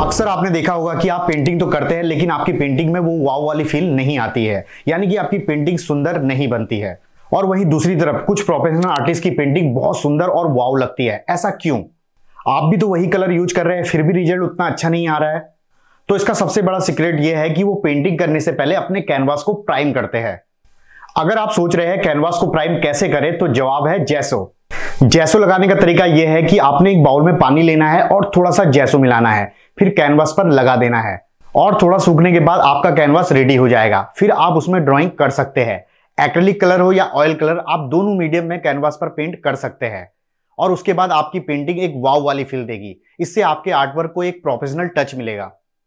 अक्सर आपने देखा होगा कि आप पेंटिंग तो करते हैं लेकिन आपकी पेंटिंग में वो वाव वाली फील नहीं आती है यानी कि आपकी पेंटिंग सुंदर नहीं बनती है और वहीं दूसरी तरफ कुछ प्रोफेशनल आर्टिस्ट की पेंटिंग बहुत सुंदर और वाव लगती है ऐसा क्यों आप भी तो वही कलर यूज कर रहे हैं फिर भी रिजल्ट उतना अच्छा नहीं आ रहा है तो इसका सबसे बड़ा सीक्रेट यह है कि वो पेंटिंग करने से पहले अपने कैनवास को प्राइम करते हैं अगर आप सोच रहे हैं कैनवास को प्राइम कैसे करें तो जवाब है जैसो जैसो लगाने का तरीका यह है कि आपने एक बाउल में पानी लेना है और थोड़ा सा जैसो मिलाना है फिर कैनवास पर लगा देना है और थोड़ा सूखने के बाद आपका कैनवास रेडी हो जाएगा फिर आप उसमें ड्राइंग कर सकते हैं एक्रेलिक कलर हो या ऑयल कलर आप दोनों मीडियम में कैनवास पर पेंट कर सकते हैं और उसके बाद आपकी पेंटिंग एक वाव वाली फील देगी इससे आपके आर्टवर्क को एक प्रोफेशनल टच मिलेगा